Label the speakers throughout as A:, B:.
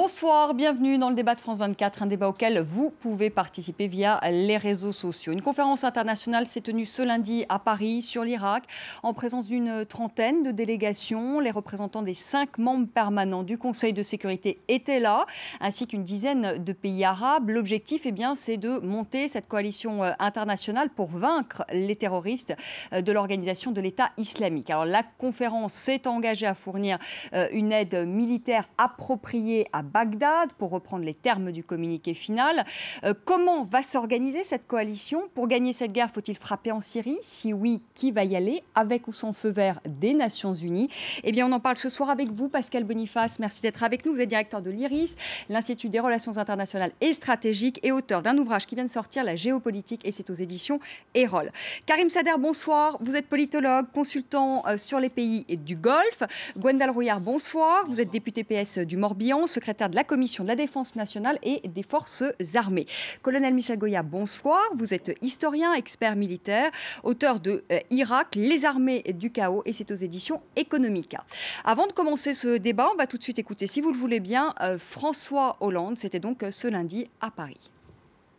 A: Bonsoir, bienvenue dans le débat de France 24, un débat auquel vous pouvez participer via les réseaux sociaux. Une conférence internationale s'est tenue ce lundi à Paris sur l'Irak en présence d'une trentaine de délégations. Les représentants des cinq membres permanents du Conseil de sécurité étaient là, ainsi qu'une dizaine de pays arabes. L'objectif, eh bien, c'est de monter cette coalition euh, internationale pour vaincre les terroristes euh, de l'organisation de l'État islamique. Alors la conférence s'est engagée à fournir euh, une aide militaire appropriée à Bagdad, pour reprendre les termes du communiqué final. Euh, comment va s'organiser cette coalition Pour gagner cette guerre, faut-il frapper en Syrie Si oui, qui va y aller Avec ou sans feu vert des Nations Unies Eh bien, on en parle ce soir avec vous, Pascal Boniface. Merci d'être avec nous. Vous êtes directeur de l'IRIS, l'Institut des relations internationales et stratégiques, et auteur d'un ouvrage qui vient de sortir, La géopolitique, et c'est aux éditions Erol. Karim Sader, bonsoir. Vous êtes politologue, consultant euh, sur les pays du Golfe. Gwendal Rouillard, bonsoir. Vous êtes député PS du Morbihan, secrétaire de la Commission de la Défense nationale et des Forces armées. Colonel Michel Goya, bonsoir. Vous êtes historien, expert militaire, auteur de euh, Irak, les armées du chaos, et c'est aux éditions Economica. Avant de commencer ce débat, on va tout de suite écouter, si vous le voulez bien, euh, François Hollande. C'était donc euh, ce lundi à Paris.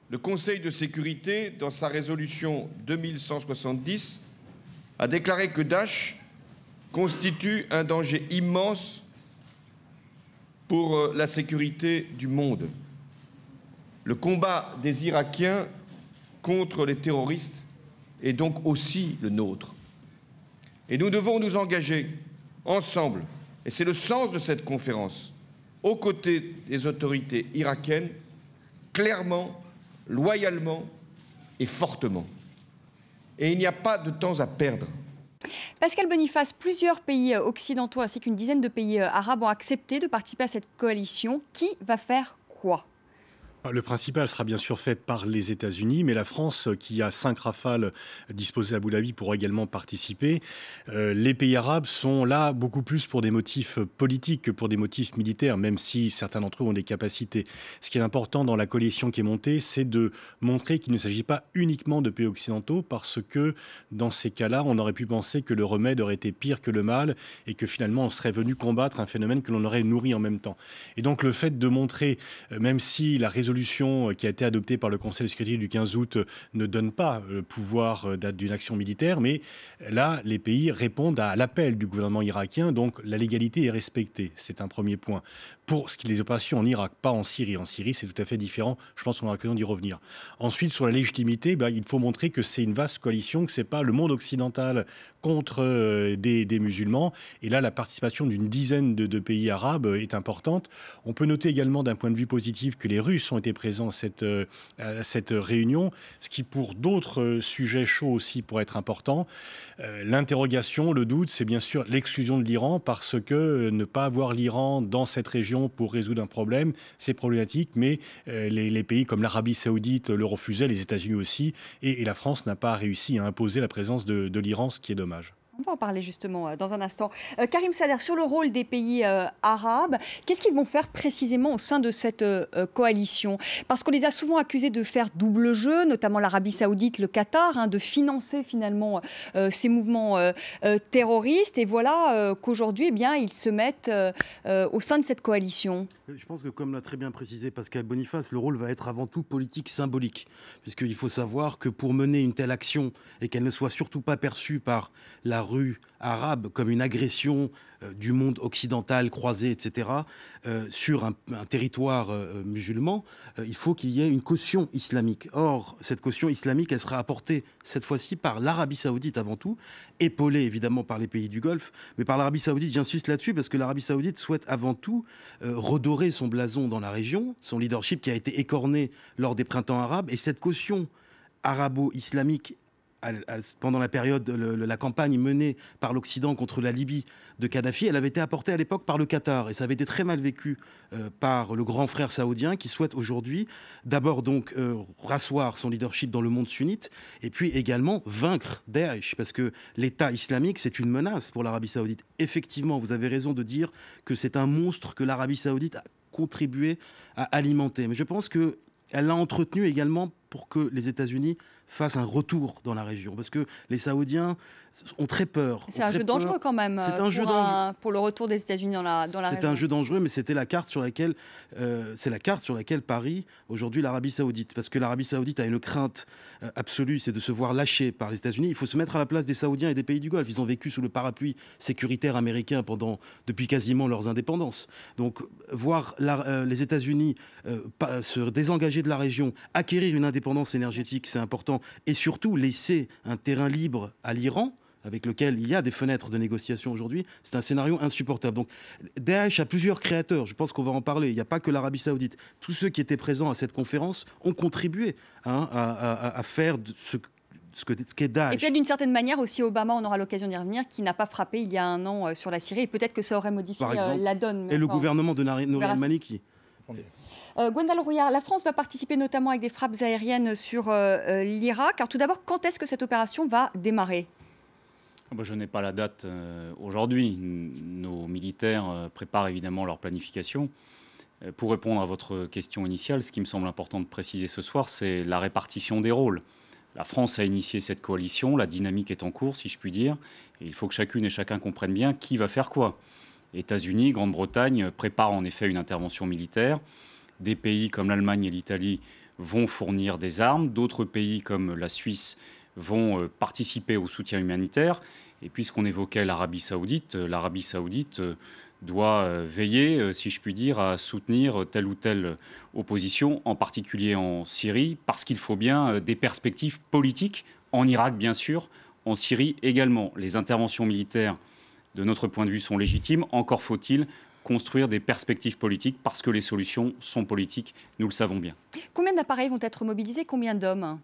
B: Le Conseil de sécurité, dans sa résolution 2170, a déclaré que Daesh constitue un danger immense pour euh, la sécurité du monde. Le combat des Irakiens contre les terroristes est donc aussi le nôtre. Et nous devons nous engager ensemble, et c'est le sens de cette conférence, aux côtés des autorités irakiennes, clairement, loyalement et fortement. Et il n'y a pas de temps à perdre.
A: Pascal Boniface, plusieurs pays euh, occidentaux ainsi qu'une dizaine de pays euh, arabes ont accepté de participer à cette coalition. Qui va faire quoi
B: ah, le principal sera bien sûr fait par les États-Unis, mais la France, euh, qui a cinq rafales disposées à Abu Dhabi, pourra également participer. Euh, les pays arabes sont là beaucoup plus pour des motifs politiques que pour des motifs militaires, même si certains d'entre eux ont des capacités. Ce qui est important dans la coalition qui est montée, c'est de montrer qu'il ne s'agit pas uniquement de pays occidentaux, parce que dans ces cas-là, on aurait pu penser que le remède aurait été pire que le mal et que finalement on serait venu combattre un phénomène que l'on aurait nourri en même temps. Et donc le fait de montrer, euh, même si la résolution résolution euh, qui a été adoptée par le Conseil de sécurité du 15 août euh, ne donne pas euh, le pouvoir d'une action militaire, mais là, les pays répondent à l'appel du gouvernement irakien, donc la légalité est respectée. C'est un premier point. Pour ce qui est des opérations en Irak, pas en Syrie. En Syrie, c'est tout à fait différent. Je pense qu'on aura l'occasion d'y revenir. Ensuite, sur la légitimité, bah, il faut montrer que c'est une vaste coalition, que c'est pas le monde occidental contre des, musulmans. Et là, la participation d'une dizaine de, de pays arabes est importante. On peut noter également d'un point de vue positif que les Russes ont été présents à cette, euh, cette réunion, ce qui pour d'autres euh, sujets chauds aussi pourrait être important. Euh, l'interrogation, le doute, c'est bien sûr l'exclusion de l'Iran parce que ne pas avoir l'Iran dans cette région pour résoudre un problème, c'est problématique, mais les, pays comme l'Arabie saoudite le refusaient, les États-Unis aussi, et, la France n'a pas réussi à imposer la présence de l'Iran, ce qui est dommage.
A: On va en parler justement euh, dans un instant. Euh, Karim Sader, sur le rôle des pays euh, arabes, qu'est-ce qu'ils vont faire précisément au sein de cette coalition Parce qu'on les a souvent accusés de faire double jeu, notamment l'Arabie saoudite, le Qatar, hein, de financer finalement ces mouvements terroristes. Et voilà qu'aujourd'hui, eh bien, ils se mettent au sein de cette coalition.
C: Je pense que comme l'a très bien précisé Pascal Boniface, le rôle va être avant tout politique symbolique, puisqu'il faut savoir que pour mener une telle action et qu'elle ne soit surtout pas perçue par la rue arabe comme une agression euh, du monde occidental croisé, etc., euh, sur un, territoire euh, musulman, il faut qu'il y ait une caution islamique. Or, cette caution islamique, elle sera apportée cette fois-ci par l'Arabie saoudite avant tout, épaulée évidemment par les pays du Golfe, mais par l'Arabie saoudite, j'insiste là-dessus, parce que l'Arabie saoudite souhaite avant tout redorer son blason dans la région, son leadership qui a été écorné lors des printemps arabes, et cette caution arabo-islamique pendant la période, la campagne menée par l'Occident contre la Libye de Kadhafi, elle avait été apportée à l'époque par le Qatar. Et ça avait été très mal vécu euh, par le grand frère saoudien qui souhaite aujourd'hui d'abord donc euh, rasseoir son leadership dans le monde sunnite et puis également vaincre Daesh. Parce que l'État islamique, c'est une menace pour l'Arabie saoudite. Effectivement, vous avez raison de dire que c'est un monstre que l'Arabie saoudite a contribué à alimenter. Mais je pense qu'elle l'a entretenu également pour que les États-Unis fasse un retour dans la région. Parce que les Saoudiens ont très peur. C'est un jeu dangereux quand même. C'est un jeu
A: pour le retour des États-Unis dans la dans C'est un jeu
C: dangereux, mais c'était la carte sur laquelle euh, c'est la carte sur laquelle Paris aujourd'hui l'Arabie Saoudite, parce que l'Arabie Saoudite a une crainte euh, absolue, c'est de se voir lâcher par les États-Unis. Il faut se mettre à la place des Saoudiens et des pays du Golfe. Ils ont vécu sous le parapluie sécuritaire américain pendant depuis quasiment leurs indépendances. Donc voir euh, les États-Unis se désengager de la région, acquérir une indépendance énergétique, c'est important, et surtout laisser un terrain libre à l'Iran avec lequel il y a des fenêtres de négociation aujourd'hui, c'est un scénario insupportable. Donc Daesh a plusieurs créateurs, je pense qu'on va en parler, il n'y a pas que l'Arabie saoudite. Tous ceux qui étaient présents à cette conférence ont contribué hein, à, faire ce ce que qu'est Daesh. Et puis
A: d'une certaine manière aussi Obama, on aura l'occasion d'y revenir, qui n'a pas frappé il y a un an euh, sur la Syrie, et peut-être que ça aurait modifié euh, la donne. la donne. Et le gouvernement
C: de Nouriel Maliki.
A: Euh, Gwendal Rouillard, la France va participer notamment avec des frappes aériennes sur l'Irak. Alors tout d'abord, quand est-ce que cette opération va démarrer
D: ah bah, je n'ai pas la date euh, aujourd'hui. Nos militaires euh, préparent évidemment leur planification. Euh, pour répondre à votre question initiale, ce qui me semble important de préciser ce soir, c'est la répartition des rôles. La France a initié cette coalition, la dynamique est en cours, si je puis dire, il faut que chacune et chacun comprenne bien qui va faire quoi. États-Unis, Grande-Bretagne préparent en effet une intervention militaire. Des pays comme l'Allemagne et l'Italie vont fournir des armes, d'autres pays comme la Suisse vont euh, participer au soutien humanitaire. Et puisqu'on évoquait l'Arabie saoudite, euh, l'Arabie saoudite euh, doit veiller, si je puis dire, à soutenir telle ou telle opposition, en particulier en Syrie, parce qu'il faut bien des perspectives politiques, en Irak bien sûr, en Syrie également. Les interventions militaires, de notre point de vue, sont légitimes, encore faut-il construire des perspectives politiques, parce que les solutions sont politiques, nous le savons bien.
A: Combien d'appareils vont être mobilisés, combien d'hommes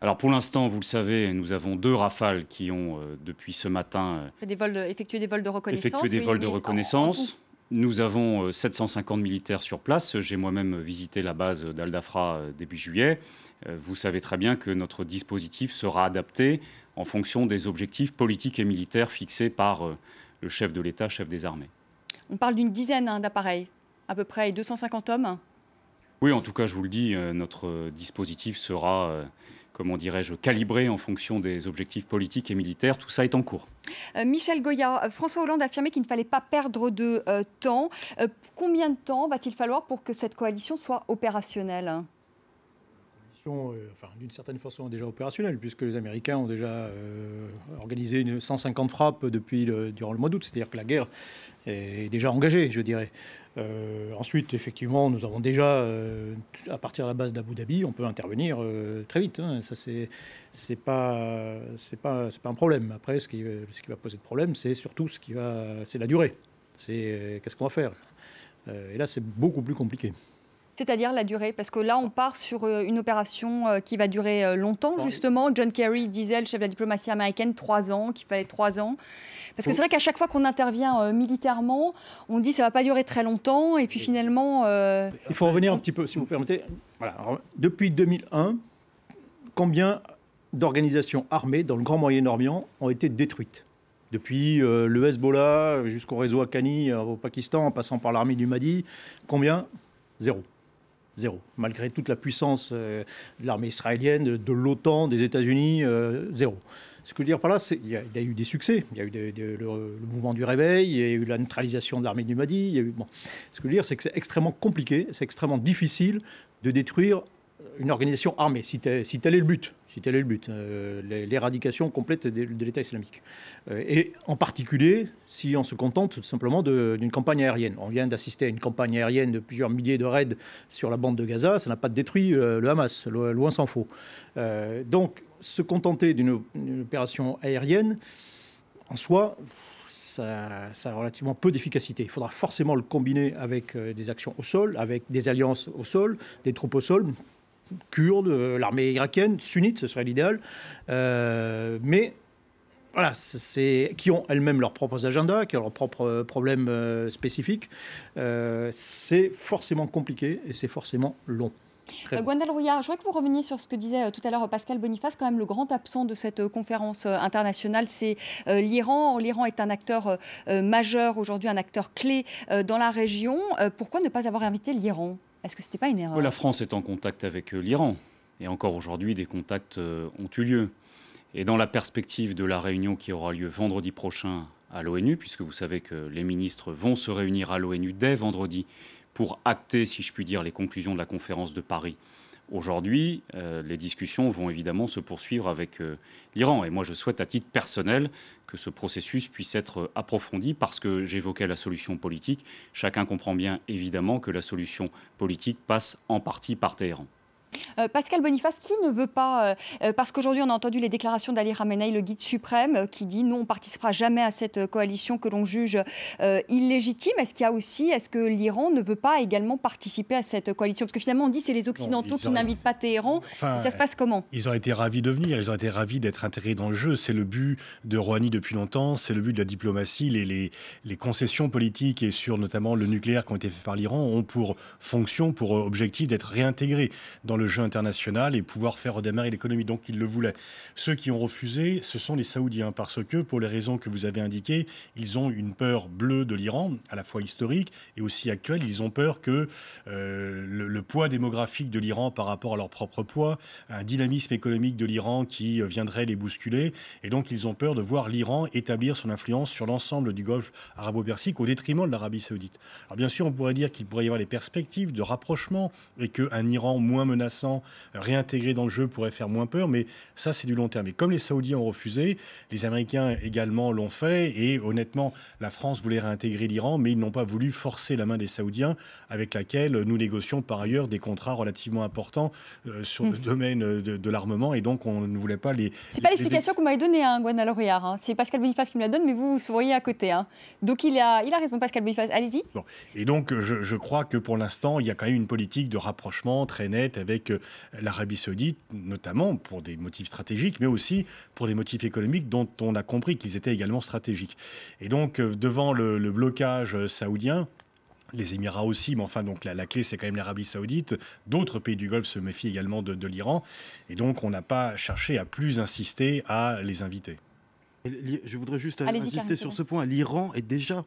D: alors pour l'instant, vous le savez, nous avons deux rafales qui ont, euh, depuis ce matin,
A: euh, des vols effectué des vols de reconnaissance. Effectué des vols de reconnaissance.
D: Nous avons 750 euh, militaires sur place. J'ai moi-même visité la base d'Aldafra début juillet. Vous savez très bien que notre dispositif sera adapté en fonction des objectifs politiques et militaires fixés par le chef de l'État, chef des armées.
A: On parle d'une dizaine hein, d'appareils, à peu près, 250 hommes.
D: Oui, en tout cas, je vous le dis, notre dispositif sera comment dirais-je, calibré en fonction des objectifs politiques et militaires. Tout ça est en cours.
A: Euh, Michel Goya, euh, François Hollande a affirmé qu'il ne fallait pas perdre de euh, temps. combien de temps va-t-il falloir pour que cette coalition soit opérationnelle
E: euh, enfin, d'une certaine façon, déjà opérationnelle, puisque les Américains ont déjà euh, organisé une 150 frappes depuis le, durant le mois d'août. C'est-à-dire que la guerre est déjà engagée, je dirais. Euh, ensuite, effectivement, nous avons déjà, à partir de la base d'Abu Dhabi, on peut intervenir très vite. Hein. Ça, c'est, c'est pas, c'est pas, c'est pas un problème. Après, ce qui, ce qui va poser de problème, c'est surtout ce qui va, c'est la durée. C'est qu'est-ce qu'on va faire. et là, c'est beaucoup plus compliqué.
A: C'est-à-dire la durée, parce que là, on part sur euh, une opération euh, qui va durer euh, longtemps, justement. John Kerry disait, le chef de la diplomatie américaine, trois ans, qu'il fallait trois ans. Parce que c'est vrai qu'à chaque fois qu'on intervient militairement, on dit ça ne va pas durer très longtemps, et puis finalement...
E: Il faut revenir un petit peu, si vous permettez. depuis 2001, combien d'organisations armées dans le Grand Moyen-Orient ont été détruites depuis le Hezbollah jusqu'au réseau Akani au Pakistan, en passant par l'armée du Mahdi, combien Zéro. Zéro. Malgré toute la puissance euh, de l'armée israélienne, de l'OTAN, des États-Unis, euh, zéro. Ce que je veux dire par là, c'est qu'il y, a eu des succès. Il y a eu le, mouvement du réveil, il y a eu la neutralisation de l'armée du Madi. Ce que je veux dire, c'est que c'est extrêmement compliqué, c'est extrêmement difficile de détruire une organisation armée, si, tel est le but est le but, euh, l'éradication complète de, l'État islamique. Euh, et en particulier, si on se contente simplement d'une campagne aérienne. On vient d'assister à une campagne aérienne de plusieurs milliers de raids sur la bande de Gaza, ça n'a pas détruit euh, le Hamas, loin s'en faut. donc, se contenter d'une opération aérienne, en soi, ça, ça, a relativement peu d'efficacité. Il faudra forcément le combiner avec des actions au sol, avec des alliances au sol, des troupes au sol, kurde, euh, l'armée irakienne, sunnite, ce serait l'idéal. Euh, mais voilà, c'est qui ont elles-mêmes leurs propres agendas, qui ont leurs propres euh, problèmes spécifiques. c'est forcément compliqué et c'est forcément long. Euh,
A: Rouillard, je voudrais que vous reveniez sur ce que disait tout à l'heure Pascal Boniface. Quand même, le grand absent de cette conférence internationale, c'est l'Iran. L'Iran est un acteur majeur aujourd'hui, un acteur clé dans la région. pourquoi ne pas avoir invité l'Iran est-ce que ce n'était pas une erreur La
D: France est en contact avec euh, l'Iran. Et encore aujourd'hui, des contacts euh, ont eu lieu. Et dans la perspective de la réunion qui aura lieu vendredi prochain à l'ONU, puisque vous savez que les ministres vont se réunir à l'ONU dès vendredi pour acter, si je puis dire, les conclusions de la conférence de Paris Aujourd'hui, euh, les discussions vont évidemment se poursuivre avec euh, l'Iran. Et moi, je souhaite à titre personnel que ce processus puisse être approfondi parce que j'évoquais la solution politique. Chacun comprend bien évidemment que la solution politique passe en partie par Téhéran.
A: Euh, Pascal Boniface, qui ne veut pas, euh, euh, parce qu'aujourd'hui on a entendu les déclarations d'Ali Ramenei, le guide suprême, qui dit non, on participera jamais à cette coalition que l'on juge illégitime. Est-ce qu'il y a aussi, est-ce que l'Iran ne veut pas également participer à cette coalition Parce que finalement on dit c'est les Occidentaux qui n'invitent pas Téhéran. ça se passe comment
B: Ils ont été ravis de venir, ils ont été ravis d'être intégrés dans le jeu. C'est le but de Rouhani depuis longtemps, c'est le but de la diplomatie. Les, les, les concessions politiques et sur notamment le nucléaire qui ont été faites par l'Iran ont pour fonction, pour objectif d'être réintégrés dans le jeu international et pouvoir faire redémarrer l'économie. Donc ils le voulaient. Ceux qui ont refusé, ce sont les Saoudiens, parce que pour les raisons que vous avez indiquées, ils ont une peur bleue de l'Iran, à la fois historique et aussi actuelle. Ils ont peur que euh, le, le, poids démographique de l'Iran par rapport à leur propre poids, un dynamisme économique de l'Iran qui viendrait les bousculer. Et donc ils ont peur de voir l'Iran établir son influence sur l'ensemble du Golfe arabo-persique au détriment de l'Arabie saoudite. Alors bien sûr, on pourrait dire qu'il pourrait y avoir des perspectives de rapprochement et qu'un Iran moins menaçant réintégrer dans le jeu pourrait faire moins peur, mais ça, c'est du long terme. Et comme les Saoudiens ont refusé, les Américains également l'ont fait, et honnêtement, la France voulait réintégrer l'Iran, mais ils n'ont pas voulu forcer la main des Saoudiens, avec laquelle nous négocions par ailleurs des contrats relativement importants euh, sur le hum. domaine euh, de, l'armement, et donc on ne voulait pas les... C'est pas l'explication
A: qu'on m'avait donnée, hein, Laurillard hein. C'est Pascal Boniface qui me la donne, mais vous, vous souriez à côté. Hein. Donc il a, il a raison, Pascal Boniface. Allez-y.
B: Et donc, je, je crois que pour l'instant, il y a quand même une politique de rapprochement très nette avec euh, l'Arabie saoudite, notamment pour des motifs stratégiques, mais aussi pour des motifs économiques dont on a compris qu'ils étaient également stratégiques. Et donc, euh, devant le, blocage euh, saoudien, les Émirats aussi, mais enfin, donc la, clé, c'est quand même l'Arabie Saoudite. D'autres pays du Golfe se méfient également de l'Iran. Et donc, on n'a
C: pas cherché à plus insister à les inviter. Je voudrais juste
A: insister
B: sur ce
C: point. L'Iran est déjà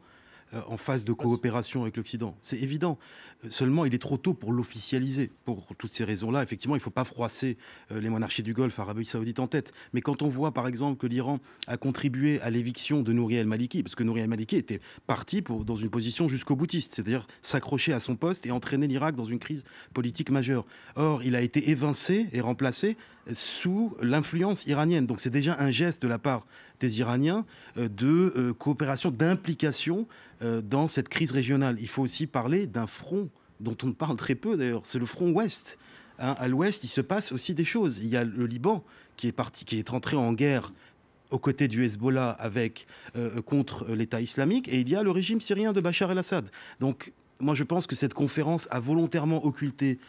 C: euh, en phase de coopération avec l'Occident. C'est évident. Euh, seulement, il est trop tôt pour l'officialiser. Pour toutes ces raisons-là, effectivement, il ne faut pas froisser euh, les monarchies du Golfe, Arabie Saoudite en tête. Mais quand on voit, par exemple, que l'Iran a contribué à l'éviction de Nouri maliki parce que Nouri maliki était parti dans une position jusqu'au boutiste, c'est-à-dire s'accrocher à son poste et entraîner l'Irak dans une crise politique majeure. Or, il a été évincé et remplacé sous l'influence iranienne. Donc c'est déjà un geste de la part des Iraniens euh, de euh, coopération, d'implication euh, dans cette crise régionale. Il faut aussi parler d'un front dont on ne parle très peu d'ailleurs, c'est le front ouest. Hein. à l'ouest, il se passe aussi des choses. Il y a le Liban qui est parti, qui est entré en guerre aux côtés du Hezbollah avec, contre l'État islamique, et il y a le régime syrien de Bachar el-Assad. Donc, moi, je pense que cette conférence a volontairement occulté,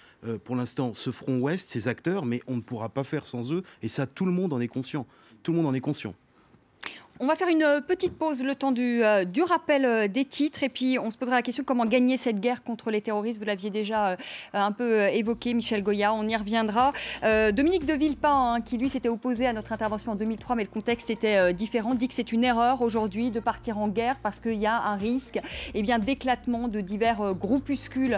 C: pour l'instant, ce front ouest, ces acteurs, mais on ne pourra pas faire sans eux, et ça, tout le monde en est conscient. Tout le monde en est conscient.
A: On va faire une euh, petite pause, le temps du, euh, rappel euh, des titres. Et puis, on se posera la question comment gagner cette guerre contre les terroristes. Vous l'aviez déjà un peu évoqué, Michel Goya. On y reviendra. Dominique de Villepin, hein, qui lui s'était opposé à notre intervention en 2003, mais le contexte était différent, dit que c'est une erreur aujourd'hui de partir en guerre parce qu'il y a un risque et eh bien, d'éclatement de divers groupuscules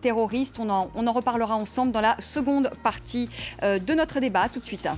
A: terroristes. On en, on en reparlera ensemble dans la seconde partie de notre débat. Tout de suite.